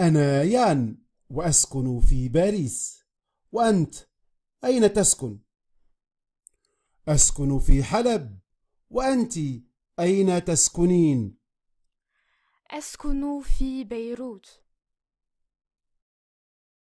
أنا يان وأسكن في باريس وأنت أين تسكن؟ أسكن في حلب وأنت أين تسكنين؟ أسكن في بيروت